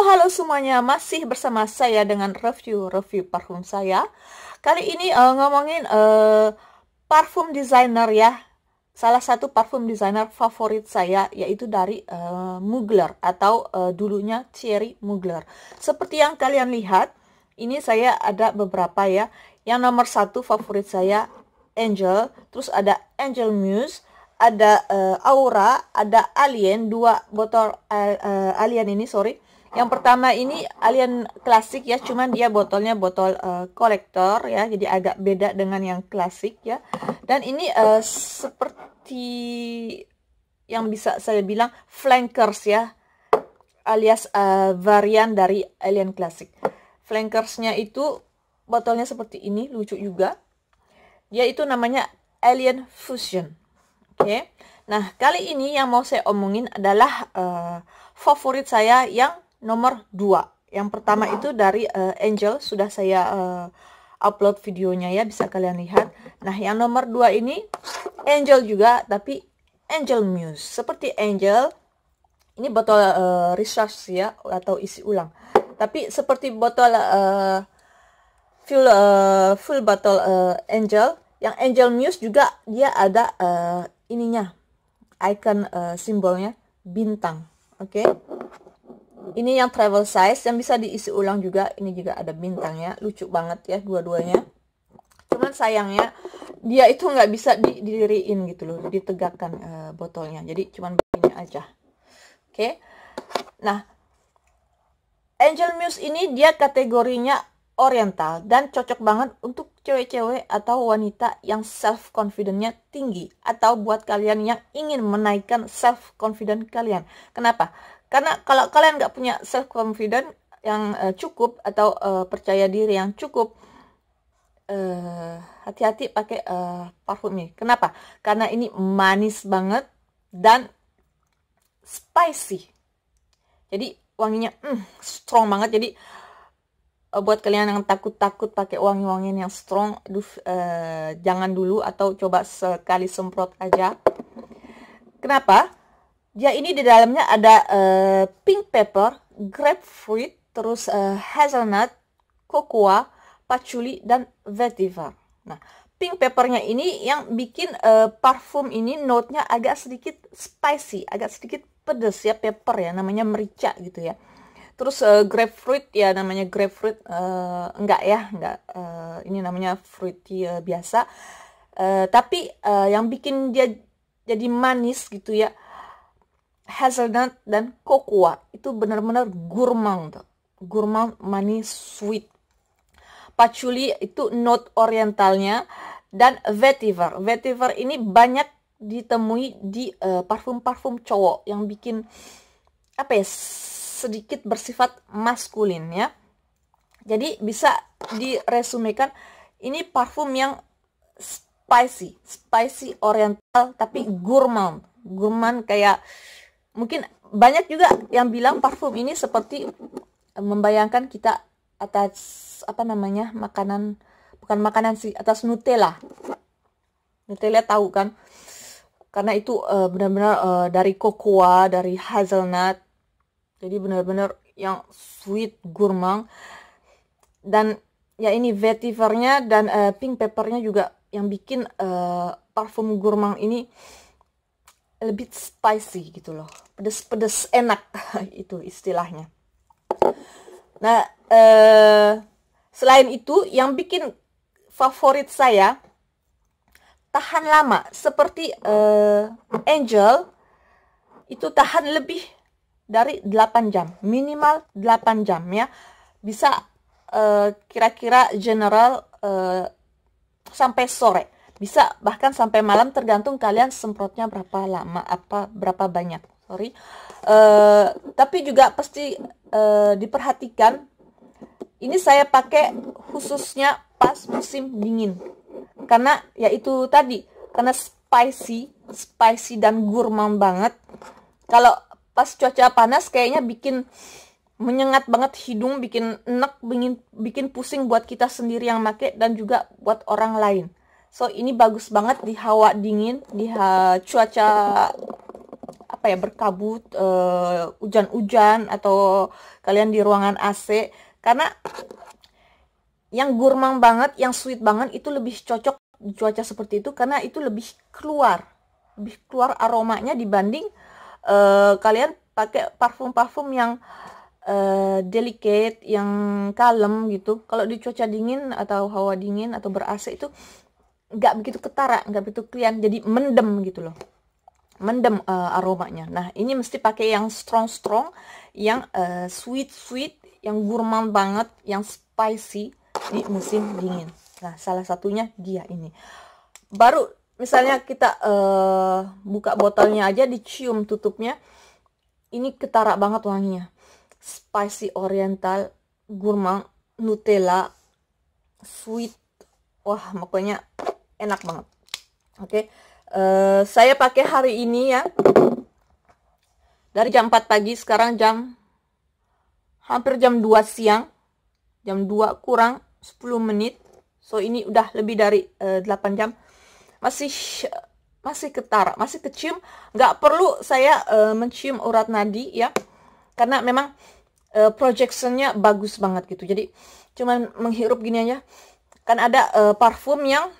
Halo, semuanya. Masih bersama saya dengan review-review parfum saya. Kali ini uh, ngomongin uh, parfum designer ya. Salah satu parfum designer favorit saya yaitu dari uh, Mugler atau uh, dulunya Thierry Mugler. Seperti yang kalian lihat, ini saya ada beberapa ya. Yang nomor satu favorit saya Angel, terus ada Angel Muse, ada uh, Aura, ada Alien, dua botol uh, Alien ini sorry yang pertama ini alien klasik ya, cuman dia botolnya botol uh, kolektor ya, jadi agak beda dengan yang klasik ya. Dan ini uh, seperti yang bisa saya bilang flankers ya, alias uh, varian dari alien klasik. Flankersnya itu botolnya seperti ini, lucu juga. Dia itu namanya alien fusion. Oke. Okay. Nah, kali ini yang mau saya omongin adalah uh, favorit saya yang nomor 2. Yang pertama itu dari uh, Angel, sudah saya uh, upload videonya ya, bisa kalian lihat. Nah, yang nomor 2 ini Angel juga, tapi Angel Muse. Seperti Angel, ini botol uh, recharge ya, atau isi ulang. Tapi seperti botol uh, full, uh, full botol uh, Angel, yang Angel Muse juga dia ada uh, ininya, icon uh, simbolnya, bintang. Oke. Okay? ini yang travel size yang bisa diisi ulang juga ini juga ada bintangnya lucu banget ya dua-duanya cuman sayangnya dia itu nggak bisa didiriin gitu loh ditegakkan uh, botolnya jadi cuman begini aja oke okay. nah Angel Muse ini dia kategorinya oriental dan cocok banget untuk cewek-cewek atau wanita yang self confidence-nya tinggi atau buat kalian yang ingin menaikkan self confidence kalian. Kenapa? Karena kalau kalian nggak punya self confident yang uh, cukup atau uh, percaya diri yang cukup, eh, hati-hati pakai uh, parfum ini. Kenapa? Karena ini manis banget dan spicy. Jadi wanginya mm, strong banget. Jadi uh, buat kalian yang takut-takut pakai wangi-wangian yang strong, aduh, uh, jangan dulu atau coba sekali semprot aja. Kenapa? Ya ini di dalamnya ada uh, pink pepper, grapefruit, terus uh, hazelnut, cocoa, patchouli dan vetiver. Nah, pink peppernya ini yang bikin uh, parfum ini note-nya agak sedikit spicy, agak sedikit pedas ya pepper ya, namanya merica gitu ya. Terus uh, grapefruit ya namanya grapefruit uh, enggak ya, enggak uh, ini namanya fruity uh, biasa. Uh, tapi uh, yang bikin dia jadi manis gitu ya hazelnut dan kokoa itu benar-benar gourmand tuh. gourmand manis sweet patchouli itu note orientalnya dan vetiver vetiver ini banyak ditemui di eh, parfum-parfum uh, cowok yang bikin apa ya sedikit bersifat maskulin ya jadi bisa diresumekan ini parfum yang spicy spicy oriental tapi gourmand gourmand kayak mungkin banyak juga yang bilang parfum ini seperti eh, membayangkan kita atas apa namanya makanan bukan makanan sih atas Nutella Nutella tahu kan karena itu eh, benar-benar uh, dari cocoa dari hazelnut jadi benar-benar yang sweet gurmang dan ya ini vetivernya dan uh, pink peppernya juga yang bikin uh, parfum gurmang ini uh, lebih spicy gitu loh pedes-pedes enak itu istilahnya nah uh, selain itu yang bikin favorit saya tahan lama seperti uh, angel itu tahan lebih dari 8 jam minimal 8 jam ya bisa eh, kira-kira uh, general uh, sampai sore bisa bahkan sampai malam tergantung kalian semprotnya berapa lama, apa berapa banyak. Sorry. Uh, tapi juga pasti uh, diperhatikan. Ini saya pakai khususnya pas musim dingin. Karena yaitu tadi, karena spicy, spicy dan gurmang banget. Kalau pas cuaca panas kayaknya bikin menyengat banget hidung, bikin enek, bikin, bikin pusing buat kita sendiri yang make dan juga buat orang lain. So ini bagus banget di hawa dingin, di ha cuaca apa ya berkabut, eh, hujan-hujan uh, atau kalian di ruangan AC karena yang gurmang banget, yang sweet banget itu lebih cocok di cuaca seperti itu karena itu lebih keluar, lebih keluar aromanya dibanding uh, kalian pakai parfum-parfum yang uh, delicate, yang kalem gitu. Kalau di cuaca dingin atau hawa dingin atau ber-AC itu nggak begitu ketara nggak begitu klien jadi mendem gitu loh mendem uh, aromanya nah ini mesti pakai yang strong strong yang uh, sweet sweet yang gurman banget yang spicy di musim dingin nah salah satunya dia ini baru misalnya kita uh, buka botolnya aja dicium tutupnya ini ketara banget wanginya spicy oriental gurman, nutella sweet wah pokoknya enak banget oke okay. uh, eh, saya pakai hari ini ya dari jam 4 pagi sekarang jam hampir jam 2 siang jam 2 kurang 10 menit so ini udah lebih dari uh, eh, 8 jam masih masih ketar masih kecium nggak perlu saya uh, mencium urat nadi ya karena memang uh, projectionnya bagus banget gitu jadi cuman menghirup gini aja kan ada uh, parfum yang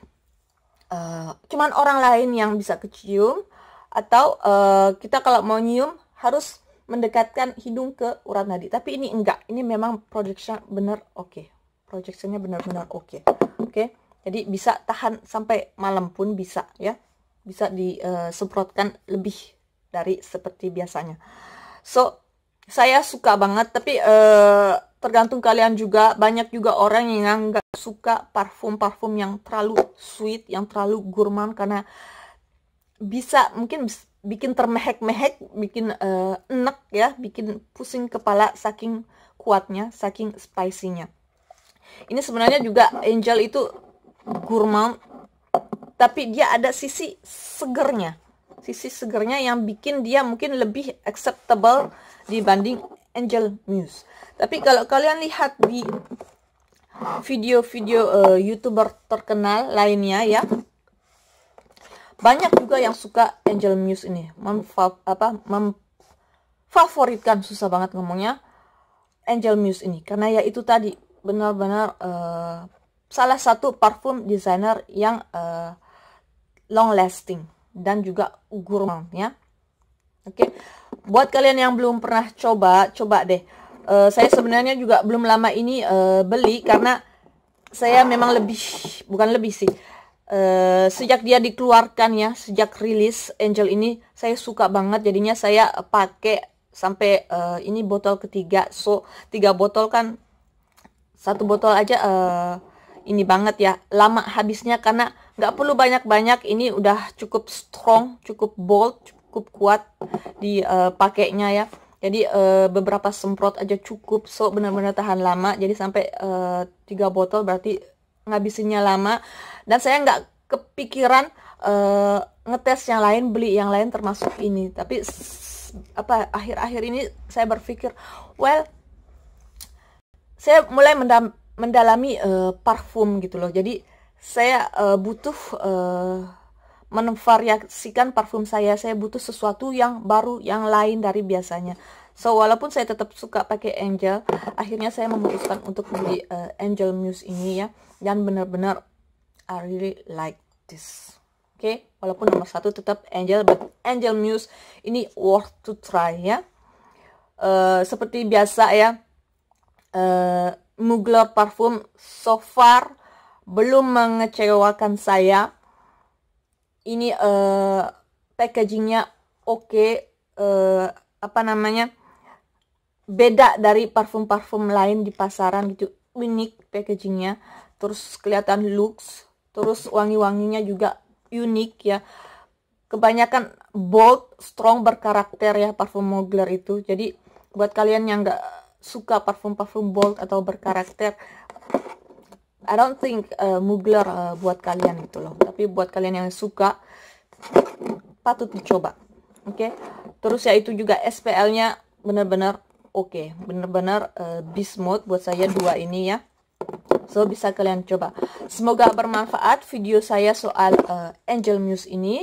Eh, cuman orang lain yang bisa kecium atau uh, kita kalau mau nyium harus mendekatkan hidung ke urat nadi tapi ini enggak ini memang projection bener oke okay. projectionnya benar-benar oke okay. oke okay? jadi bisa tahan sampai malam pun bisa ya bisa disemprotkan eh, lebih dari seperti biasanya so saya suka banget tapi uh, tergantung kalian juga banyak juga orang yang nggak suka parfum-parfum yang terlalu sweet yang terlalu gurman karena bisa mungkin bikin termehek-mehek bikin uh, eh, enak ya bikin pusing kepala saking kuatnya saking spicy ini sebenarnya juga angel itu gurman tapi dia ada sisi segernya sisi segernya yang bikin dia mungkin lebih acceptable dibanding Angel Muse. Tapi kalau kalian lihat di video-video uh, YouTuber terkenal lainnya ya, banyak juga yang suka Angel Muse ini. Memfav memfavoritkan susah banget ngomongnya Angel Muse ini karena ya itu tadi benar-benar uh, salah satu parfum designer yang uh, long lasting dan juga gourmand ya. Oke. Okay buat kalian yang belum pernah coba, coba deh. Uh, saya sebenarnya juga belum lama ini uh, beli karena saya memang lebih bukan lebih sih. Uh, sejak dia dikeluarkan ya, sejak rilis Angel ini saya suka banget jadinya saya pakai sampai uh, ini botol ketiga. So, tiga botol kan satu botol aja uh, ini banget ya lama habisnya karena nggak perlu banyak-banyak ini udah cukup strong cukup bold cukup kuat di uh, ya jadi eh, beberapa semprot aja cukup so benar-benar tahan lama jadi sampai eh, tiga botol berarti ngabisinnya lama dan saya nggak kepikiran eh, ngetes yang lain beli yang lain termasuk ini tapi apa akhir-akhir ini saya berpikir well saya mulai mendam mendalami uh, parfum gitu loh jadi saya uh, butuh uh, menvariasikan parfum saya. Saya butuh sesuatu yang baru, yang lain dari biasanya. So, walaupun saya tetap suka pakai Angel, akhirnya saya memutuskan untuk beli uh, Angel Muse ini ya. Dan benar-benar I really like this. Oke, okay? walaupun nomor satu tetap Angel, but Angel Muse ini worth to try ya. Uh, seperti biasa ya, uh, Mugler Parfum so far belum mengecewakan saya ini uh, packagingnya oke okay, uh, eh, apa namanya beda dari parfum-parfum lain di pasaran gitu unik packagingnya terus kelihatan lux terus wangi-wanginya juga unik ya kebanyakan bold strong berkarakter ya parfum Mugler itu jadi buat kalian yang nggak suka parfum-parfum bold atau berkarakter I don't think uh, Mugler uh, buat kalian itu loh tapi buat kalian yang suka patut dicoba oke okay? terus ya itu juga SPL nya bener-bener oke okay. bener-bener uh, bismut buat saya dua ini ya so bisa kalian coba semoga bermanfaat video saya soal uh, Angel Muse ini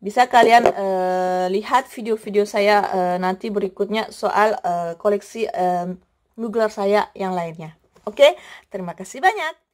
bisa kalian uh, lihat video-video saya uh, nanti berikutnya soal uh, koleksi uh, Mugler saya yang lainnya. Oke, terima kasih banyak.